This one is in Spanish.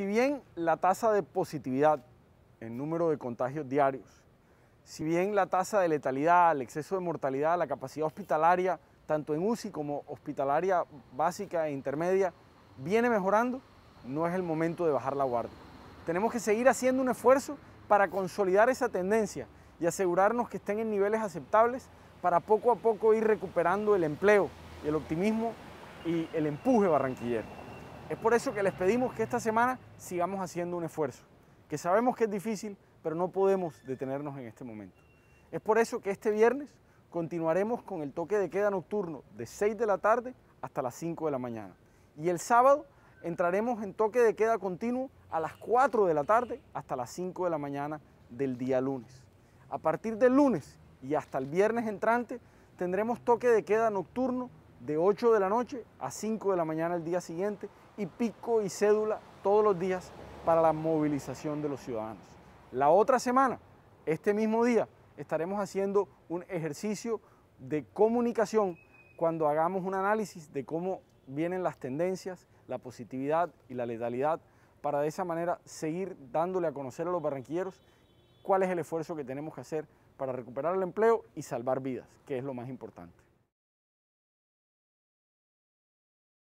Si bien la tasa de positividad, el número de contagios diarios, si bien la tasa de letalidad, el exceso de mortalidad, la capacidad hospitalaria, tanto en UCI como hospitalaria básica e intermedia, viene mejorando, no es el momento de bajar la guardia. Tenemos que seguir haciendo un esfuerzo para consolidar esa tendencia y asegurarnos que estén en niveles aceptables para poco a poco ir recuperando el empleo, el optimismo y el empuje barranquillero. Es por eso que les pedimos que esta semana sigamos haciendo un esfuerzo, que sabemos que es difícil, pero no podemos detenernos en este momento. Es por eso que este viernes continuaremos con el toque de queda nocturno de 6 de la tarde hasta las 5 de la mañana. Y el sábado entraremos en toque de queda continuo a las 4 de la tarde hasta las 5 de la mañana del día lunes. A partir del lunes y hasta el viernes entrante tendremos toque de queda nocturno de 8 de la noche a 5 de la mañana el día siguiente y pico y cédula todos los días para la movilización de los ciudadanos. La otra semana, este mismo día, estaremos haciendo un ejercicio de comunicación cuando hagamos un análisis de cómo vienen las tendencias, la positividad y la letalidad para de esa manera seguir dándole a conocer a los barranquilleros cuál es el esfuerzo que tenemos que hacer para recuperar el empleo y salvar vidas, que es lo más importante.